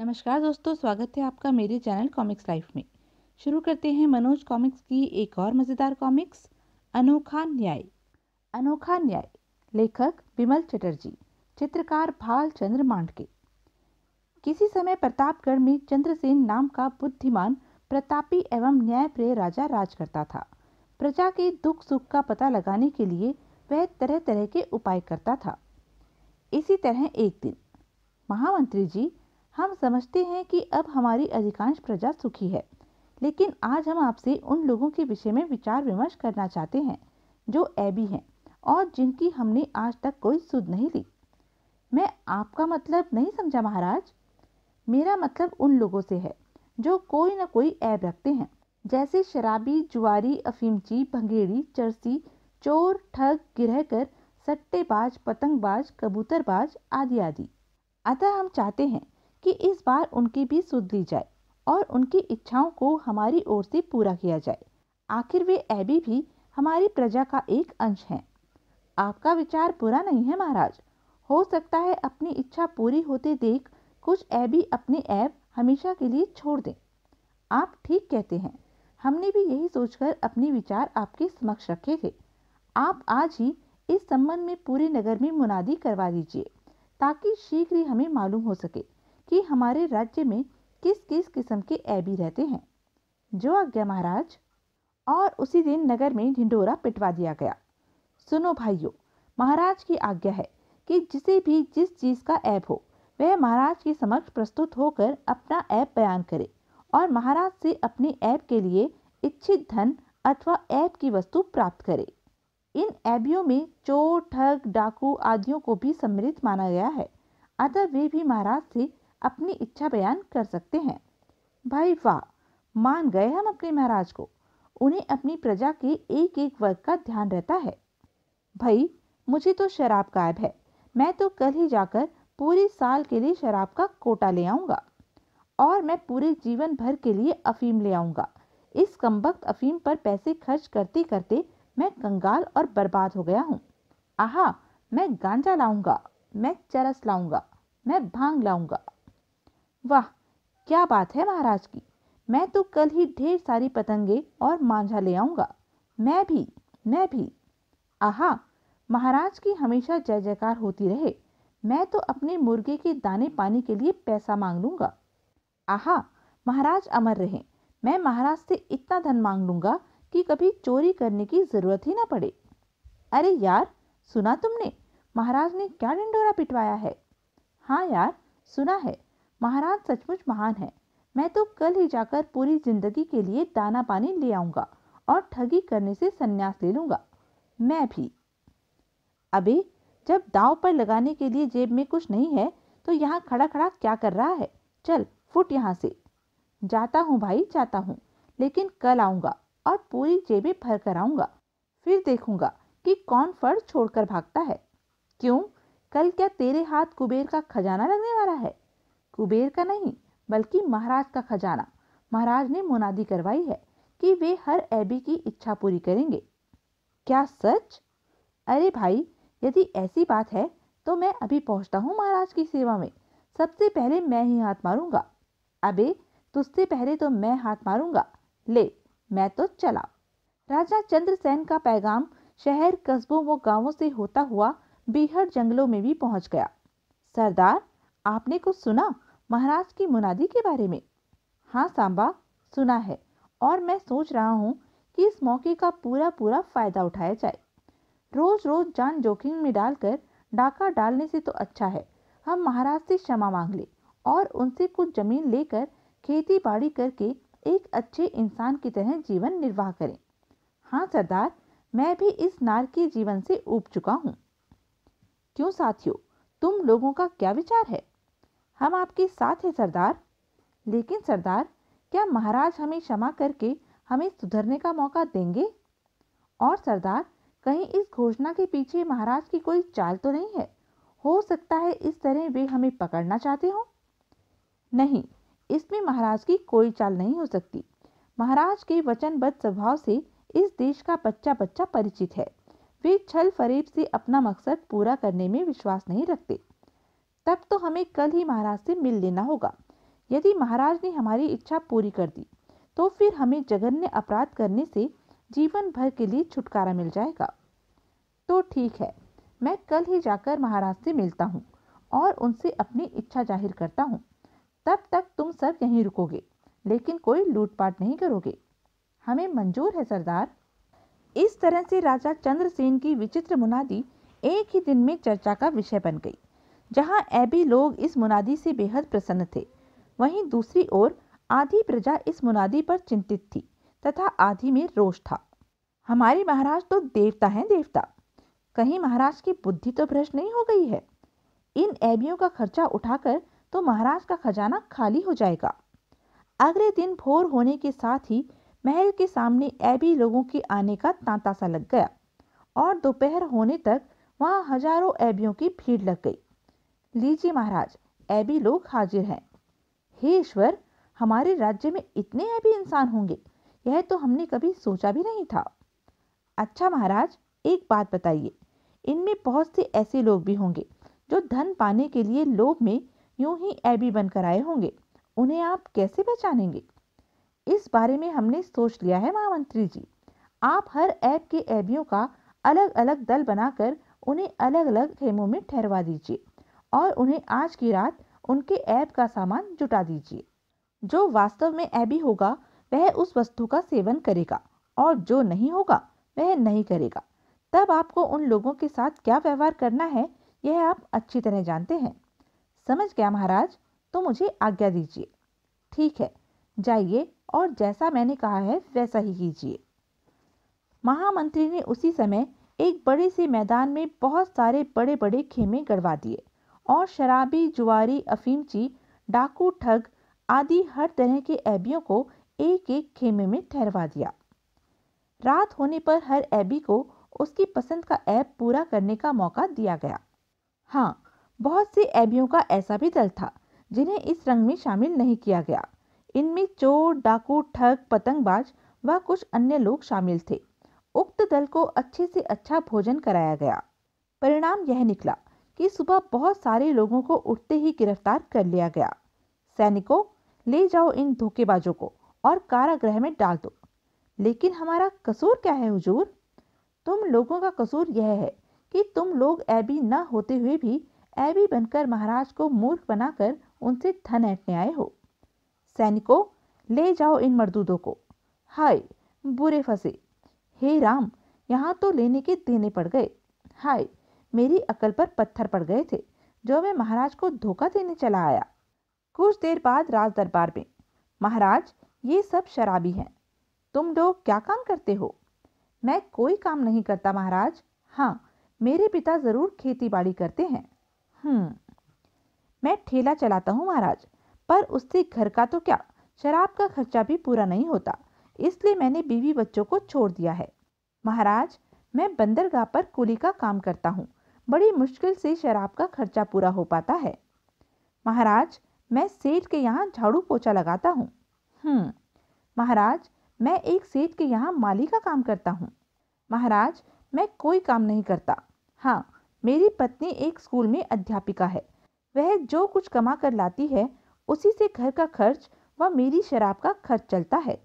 नमस्कार दोस्तों स्वागत है आपका मेरे चैनल कॉमिक्स लाइफ में शुरू करते हैं मनोज कॉमिक्स की एक और मज़ेदार कॉमिक्स अनोखा न्याय अनोखा न्याय लेखक बिमल चटर्जी चित्रकार भाल चंद्र मांडके किसी समय प्रतापगढ़ में चंद्रसेन नाम का बुद्धिमान प्रतापी एवं न्यायप्रिय राजा राज करता था प्रजा के दुख सुख का पता लगाने के लिए वह तरह तरह के उपाय करता था इसी तरह एक दिन महामंत्री जी हम समझते हैं कि अब हमारी अधिकांश प्रजा सुखी है लेकिन आज हम आपसे उन लोगों के विषय में विचार विमर्श करना चाहते हैं जो ऐबी हैं और जिनकी हमने आज तक कोई सुध नहीं ली मैं आपका मतलब नहीं समझा महाराज मेरा मतलब उन लोगों से है जो कोई ना कोई ऐब रखते हैं जैसे शराबी जुआरी अफीमची भंगेड़ी चरसी चोर ठग गिरह कर सट्टेबाज पतंगबाज कबूतरबाज आदि आदि अतः हम चाहते हैं कि इस बार उनकी भी सुध ली जाए और उनकी इच्छाओं को हमारी ओर से पूरा किया जाए आखिर वे ऐबी भी हमारी प्रजा का एक अंश हैं आपका विचार बुरा नहीं है महाराज हो सकता है अपनी इच्छा पूरी होते देख कुछ ऐबी अपने ऐब हमेशा के लिए छोड़ दें आप ठीक कहते हैं हमने भी यही सोचकर अपने विचार आपके समक्ष रखे थे आप आज ही इस संबंध में पूरे नगर में मुनादी करवा दीजिए ताकि शीघ्र ही हमें मालूम हो सके कि हमारे राज्य में किस किस किस्म के ऐबी रहते हैं जो आज्ञा महाराज और उसी दिन नगर में ढिंडोरा पिटवा दिया गया सुनो भाइयों महाराज की आज्ञा है कि जिसे भी जिस चीज़ का ऐप हो वह महाराज के समक्ष प्रस्तुत होकर अपना ऐप बयान करे और महाराज से अपने ऐप के लिए इच्छित धन अथवा ऐप की वस्तु प्राप्त करे इन ऐबियों में चोर ठग डाकू आदियों को भी सम्मिलित माना गया है अतः वे भी महाराज से अपनी इच्छा बयान कर सकते हैं भाई वाह मान गए हम अपने महाराज को उन्हें अपनी प्रजा के एक एक वर्ग का ध्यान रहता है भाई मुझे तो शराब गायब है मैं तो कल ही जाकर पूरे साल के लिए शराब का कोटा ले आऊँगा और मैं पूरे जीवन भर के लिए अफीम ले आऊँगा इस कमबख्त अफीम पर पैसे खर्च करते करते मैं कंगाल और बर्बाद हो गया हूँ आहा मैं गांजा लाऊंगा मैं चरस लाऊंगा मैं भांग लाऊंगा वाह क्या बात है महाराज की मैं तो कल ही ढेर सारी पतंगे और मांझा ले आऊँगा मैं भी मैं भी आहा महाराज की हमेशा जय जयकार होती रहे मैं तो अपने मुर्गे के दाने पानी के लिए पैसा मांग लूँगा आहा महाराज अमर रहे मैं महाराज से इतना धन मांग लूँगा कि कभी चोरी करने की ज़रूरत ही ना पड़े अरे यार सुना तुमने महाराज ने क्या डिंडोरा पिटवाया है हाँ यार सुना है महाराज सचमुच महान है मैं तो कल ही जाकर पूरी जिंदगी के लिए दाना पानी ले आऊंगा और ठगी करने से संन्यास ले लूंगा मैं भी अबे जब दाव पर लगाने के लिए जेब में कुछ नहीं है तो यहाँ खड़ा खड़ा क्या कर रहा है चल फुट यहाँ से जाता हूँ भाई जाता हूँ लेकिन कल आऊंगा और पूरी जेबें भर कर आऊंगा फिर देखूंगा कि कौन फर्ज छोड़कर भागता है क्यों कल क्या तेरे हाथ कुबेर का खजाना लगने वाला है कुबेर का नहीं बल्कि महाराज का खजाना महाराज ने मुनादी करवाई है कि वे हर ऐबी की इच्छा पूरी करेंगे क्या सच अरे भाई यदि ऐसी बात है तो मैं अभी पहुंचता हूं महाराज की सेवा में सबसे पहले मैं ही हाथ मारूंगा अबे तुझसे पहले तो मैं हाथ मारूंगा ले मैं तो चला राजा चंद्रसेन का पैगाम शहर कस्बों व गांवों से होता हुआ बीहड़ जंगलों में भी पहुंच गया सरदार आपने कुछ सुना महाराज की मुनादी के बारे में हाँ सांबा सुना है और मैं सोच रहा हूँ कि इस मौके का पूरा पूरा फ़ायदा उठाया जाए रोज़ रोज़ जान जोखिम में डालकर डाका डालने से तो अच्छा है हम महाराज से क्षमा मांग ले और उनसे कुछ ज़मीन लेकर खेती बाड़ी करके एक अच्छे इंसान की तरह जीवन निर्वाह करें हाँ सरदार मैं भी इस के जीवन से उब चुका हूँ क्यों साथियों तुम लोगों का क्या विचार है हम आपके साथ हैं सरदार लेकिन सरदार क्या महाराज हमें क्षमा करके हमें सुधरने का मौका देंगे और सरदार कहीं इस घोषणा के पीछे महाराज की कोई चाल तो नहीं है हो सकता है इस तरह वे हमें पकड़ना चाहते हो नहीं इसमें महाराज की कोई चाल नहीं हो सकती महाराज के वचनबद्ध स्वभाव से इस देश का बच्चा बच्चा परिचित है वे छल फरेब से अपना मकसद पूरा करने में विश्वास नहीं रखते तब तो हमें कल ही महाराज से मिल लेना होगा यदि महाराज ने हमारी इच्छा पूरी कर दी तो फिर हमें जघन्य अपराध करने से जीवन भर के लिए छुटकारा मिल जाएगा तो ठीक है मैं कल ही जाकर महाराज से मिलता हूँ और उनसे अपनी इच्छा जाहिर करता हूँ तब तक तुम सब यहीं रुकोगे लेकिन कोई लूटपाट नहीं करोगे हमें मंजूर है सरदार इस तरह से राजा चंद्रसेन की विचित्र मुनादी एक ही दिन में चर्चा का विषय बन गई जहां ऐबी लोग इस मुनादी से बेहद प्रसन्न थे वहीं दूसरी ओर आधी प्रजा इस मुनादी पर चिंतित थी तथा आधी में रोष था हमारे महाराज तो देवता हैं देवता कहीं महाराज की बुद्धि तो भ्रष्ट नहीं हो गई है इन ऐबियों का खर्चा उठाकर तो महाराज का खजाना खाली हो जाएगा अगले दिन भोर होने के साथ ही महल के सामने ऐबी लोगों के आने का तांता सा लग गया और दोपहर होने तक वहाँ हजारों ऐबियों की भीड़ लग गई लीजिए महाराज ऐबी लोग हाजिर हैं हे ईश्वर हमारे राज्य में इतने ऐबी इंसान होंगे यह तो हमने कभी सोचा भी नहीं था अच्छा महाराज एक बात बताइए इनमें बहुत से ऐसे लोग भी होंगे जो धन पाने के लिए लोभ में यूं ही ऐबी बनकर आए होंगे उन्हें आप कैसे पहचानेंगे इस बारे में हमने सोच लिया है महामंत्री जी आप हर ऐप के ऐबियों का अलग अलग दल बनाकर उन्हें अलग अलग खेमों में ठहरवा दीजिए और उन्हें आज की रात उनके ऐब का सामान जुटा दीजिए जो वास्तव में ऐबी होगा वह उस वस्तु का सेवन करेगा और जो नहीं होगा वह नहीं करेगा तब आपको उन लोगों के साथ क्या व्यवहार करना है यह आप अच्छी तरह जानते हैं समझ गया महाराज तो मुझे आज्ञा दीजिए ठीक है जाइए और जैसा मैंने कहा है वैसा ही कीजिए महामंत्री ने उसी समय एक बड़े से मैदान में बहुत सारे बड़े बड़े खेमे गड़वा दिए और शराबी जुआरी अफीमची डाकू ठग आदि हर तरह के ऐबियों को एक एक खेमे में ठहरवा दिया रात होने पर हर ऐबी को उसकी पसंद का ऐप पूरा करने का मौका दिया गया हाँ बहुत से ऐबियों का ऐसा भी दल था जिन्हें इस रंग में शामिल नहीं किया गया इनमें चोर डाकू ठग पतंगबाज व कुछ अन्य लोग शामिल थे उक्त दल को अच्छे से अच्छा भोजन कराया गया परिणाम यह निकला कि सुबह बहुत सारे लोगों को उठते ही गिरफ्तार कर लिया गया सैनिकों ले जाओ इन धोखेबाजों को और कारागृह में डाल दो लेकिन हमारा कसूर क्या है हुजूर तुम लोगों का कसूर यह है कि तुम लोग ऐबी न होते हुए भी ऐबी बनकर महाराज को मूर्ख बनाकर उनसे धन ऐटने आए हो सैनिकों ले जाओ इन मरदूदों को हाय बुरे फंसे हे राम यहाँ तो लेने के देने पड़ गए हाय मेरी अकल पर पत्थर पड़ गए थे जो मैं महाराज को धोखा देने चला आया कुछ देर बाद राज दरबार में महाराज ये सब शराबी हैं तुम लोग क्या काम करते हो मैं कोई काम नहीं करता महाराज हाँ मेरे पिता ज़रूर खेती बाड़ी करते हैं हम्म मैं ठेला चलाता हूँ महाराज पर उससे घर का तो क्या शराब का खर्चा भी पूरा नहीं होता इसलिए मैंने बीवी बच्चों को छोड़ दिया है महाराज मैं बंदरगाह पर कुली का काम करता हूँ बड़ी मुश्किल से शराब का खर्चा पूरा हो पाता है महाराज मैं सेठ के यहाँ झाड़ू पोछा लगाता हूँ हम्म, महाराज मैं एक सेठ के यहाँ माली का काम करता हूँ महाराज मैं कोई काम नहीं करता हाँ मेरी पत्नी एक स्कूल में अध्यापिका है वह जो कुछ कमा कर लाती है उसी से घर का खर्च व मेरी शराब का खर्च चलता है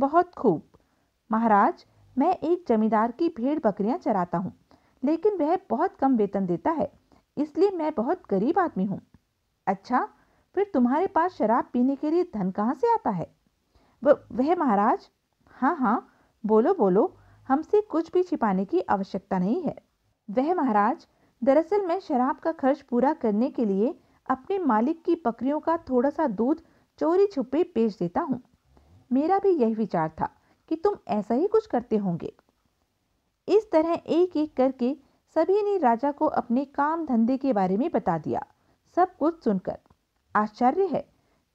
बहुत खूब महाराज मैं एक जमींदार की भेड़ बकरियां चराता हूँ लेकिन वह बहुत कम वेतन देता है इसलिए मैं बहुत गरीब आदमी हूँ अच्छा फिर तुम्हारे पास शराब पीने के लिए धन कहाँ से आता है वह महाराज हाँ हाँ बोलो बोलो हमसे कुछ भी छिपाने की आवश्यकता नहीं है वह महाराज दरअसल मैं शराब का खर्च पूरा करने के लिए अपने मालिक की बकरियों का थोड़ा सा दूध चोरी छुपे बेच देता हूँ मेरा भी यही विचार था कि तुम ऐसा ही कुछ करते होंगे इस तरह एक एक करके सभी ने राजा को अपने काम धंधे के बारे में बता दिया सब कुछ सुनकर आश्चर्य है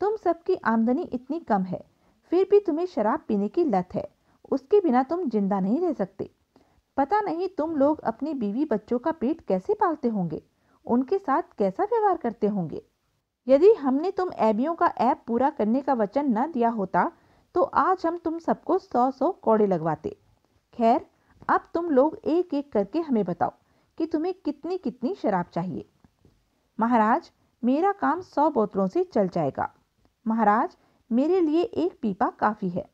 तुम सबकी आमदनी इतनी कम है फिर भी तुम्हें शराब पीने की लत है उसके बिना तुम जिंदा नहीं रह सकते पता नहीं तुम लोग अपने बीवी बच्चों का पेट कैसे पालते होंगे उनके साथ कैसा व्यवहार करते होंगे यदि हमने तुम ऐबियों का ऐप पूरा करने का वचन न दिया होता तो आज हम तुम सबको सौ सौ कौड़े लगवाते खैर अब तुम लोग एक एक करके हमें बताओ कि तुम्हें कितनी कितनी शराब चाहिए महाराज मेरा काम सौ बोतलों से चल जाएगा महाराज मेरे लिए एक पीपा काफ़ी है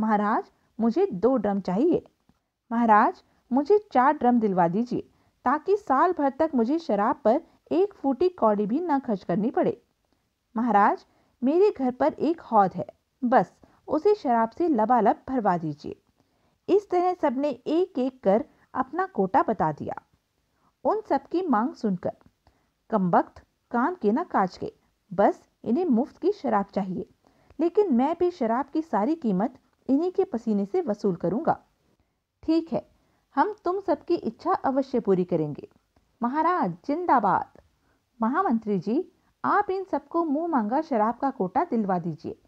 महाराज मुझे दो ड्रम चाहिए महाराज मुझे चार ड्रम दिलवा दीजिए ताकि साल भर तक मुझे शराब पर एक फूटी कौड़ी भी ना खर्च करनी पड़े महाराज मेरे घर पर एक हौद है बस उसे शराब से लबालब भरवा दीजिए इस तरह सबने एक एक कर अपना कोटा बता दिया उन सबकी मांग सुनकर कमबख्त कान के ना काच के बस इन्हें मुफ्त की शराब चाहिए लेकिन मैं भी शराब की सारी कीमत इन्हीं के पसीने से वसूल करूंगा ठीक है हम तुम सबकी इच्छा अवश्य पूरी करेंगे महाराज जिंदाबाद महामंत्री जी आप इन सबको मुंह मांगा शराब का कोटा दिलवा दीजिए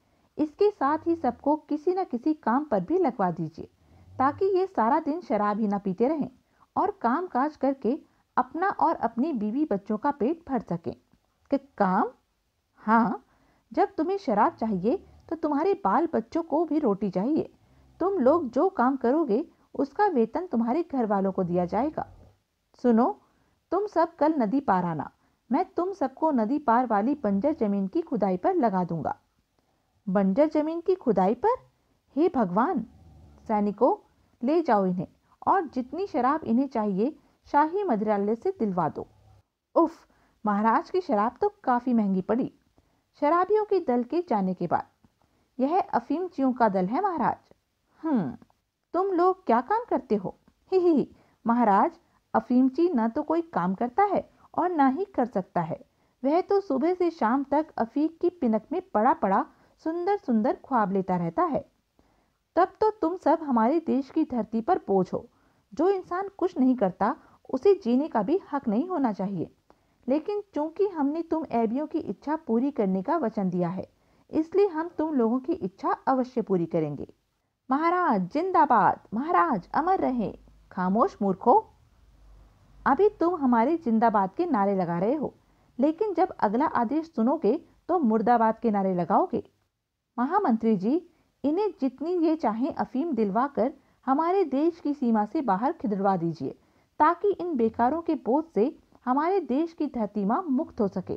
इसके साथ ही सबको किसी न किसी काम पर भी लगवा दीजिए ताकि ये सारा दिन शराब ही ना पीते रहें और काम काज करके अपना और अपनी बीवी बच्चों का पेट भर सकें कि काम हाँ जब तुम्हें शराब चाहिए तो तुम्हारे बाल बच्चों को भी रोटी चाहिए तुम लोग जो काम करोगे उसका वेतन तुम्हारे घर वालों को दिया जाएगा सुनो तुम सब कल नदी पार आना मैं तुम सबको नदी पार वाली बंजर जमीन की खुदाई पर लगा दूंगा बंजर जमीन की खुदाई पर हे भगवान सैनिकों ले जाओ इन्हें और जितनी शराब इन्हें चाहिए शाही मदिरालय से दिलवा दो उफ महाराज की शराब तो काफ़ी महंगी पड़ी शराबियों के दल के जाने के बाद यह अफीम चियों का दल है महाराज हम्म तुम लोग क्या काम करते हो ही ही, ही महाराज अफीमची न तो कोई काम करता है और ना ही कर सकता है वह तो सुबह से शाम तक अफीक की पिनक में पड़ा पड़ा सुंदर सुंदर ख्वाब लेता रहता है तब तो तुम सब हमारे देश की धरती पर बोझ हो जो इंसान कुछ नहीं करता उसे जीने का भी हक नहीं होना चाहिए लेकिन चूंकि हमने तुम ऐबियों की इच्छा पूरी करने का वचन दिया है इसलिए हम तुम लोगों की इच्छा अवश्य पूरी करेंगे महाराज जिंदाबाद महाराज अमर रहे खामोश मूर्खो अभी तुम हमारे जिंदाबाद के नारे लगा रहे हो लेकिन जब अगला आदेश सुनोगे तो मुर्दाबाद के नारे लगाओगे महामंत्री जी इन्हें जितनी ये चाहें अफीम दिलवा कर हमारे देश की सीमा से बाहर खिदड़वा दीजिए ताकि इन बेकारों के बोझ से हमारे देश की धरती माँ मुक्त हो सके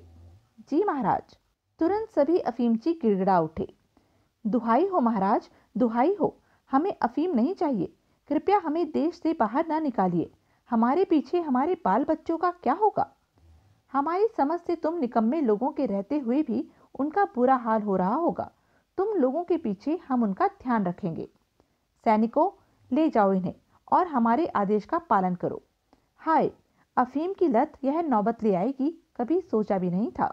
जी महाराज तुरंत सभी अफीमची गिड़गड़ा उठे दुहाई हो महाराज दुहाई हो हमें अफीम नहीं चाहिए कृपया हमें देश से बाहर ना निकालिए हमारे पीछे हमारे बाल बच्चों का क्या होगा हमारी समझ से तुम निकम्मे लोगों के रहते हुए भी उनका बुरा हाल हो रहा होगा तुम लोगों के पीछे हम उनका ध्यान रखेंगे सैनिकों ले जाओ इन्हें और हमारे आदेश का पालन करो हाय अफीम की लत यह नौबत ले आएगी कभी सोचा भी नहीं था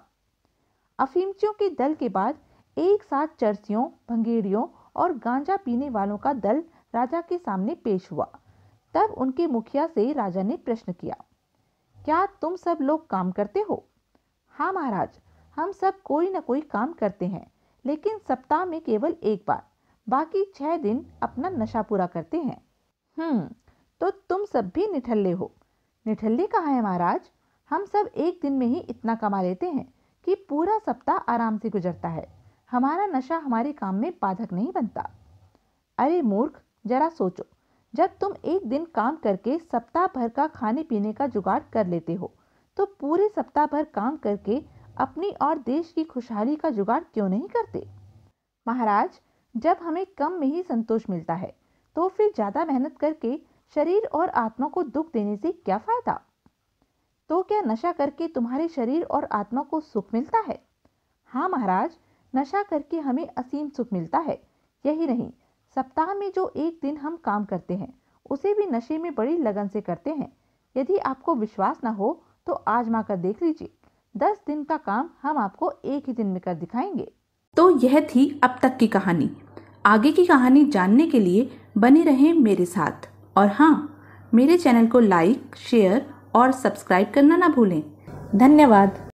अफीमचियों के दल के बाद एक साथ चर्चियों भंगेड़ियों और गांजा पीने वालों का दल राजा के सामने पेश हुआ तब उनके मुखिया से राजा ने प्रश्न किया क्या तुम सब लोग काम करते हो हाँ महाराज हम सब कोई ना कोई काम करते हैं लेकिन सप्ताह में केवल एक बार बाकी छः दिन अपना नशा पूरा करते हैं हम्म तो तुम सब भी निठल्ले हो निठल्ले कहाँ है महाराज हम सब एक दिन में ही इतना कमा लेते हैं कि पूरा सप्ताह आराम से गुजरता है हमारा नशा हमारे काम में बाधक नहीं बनता अरे मूर्ख जरा सोचो जब तुम एक दिन काम करके सप्ताह भर का खाने पीने का जुगाड़ कर लेते हो तो पूरे सप्ताह भर काम करके अपनी और देश की खुशहाली का जुगाड़ क्यों नहीं करते महाराज जब हमें कम में ही संतोष मिलता है तो फिर ज़्यादा मेहनत करके शरीर और आत्मा को दुख देने से क्या फायदा तो क्या नशा करके तुम्हारे शरीर और आत्मा को सुख मिलता है हाँ महाराज नशा करके हमें असीम सुख मिलता है यही नहीं सप्ताह में जो एक दिन हम काम करते हैं उसे भी नशे में बड़ी लगन से करते हैं यदि आपको विश्वास ना हो तो आजमा कर देख लीजिए दस दिन का काम हम आपको एक ही दिन में कर दिखाएंगे तो यह थी अब तक की कहानी आगे की कहानी जानने के लिए बने रहें मेरे साथ और हाँ मेरे चैनल को लाइक शेयर और सब्सक्राइब करना ना भूलें धन्यवाद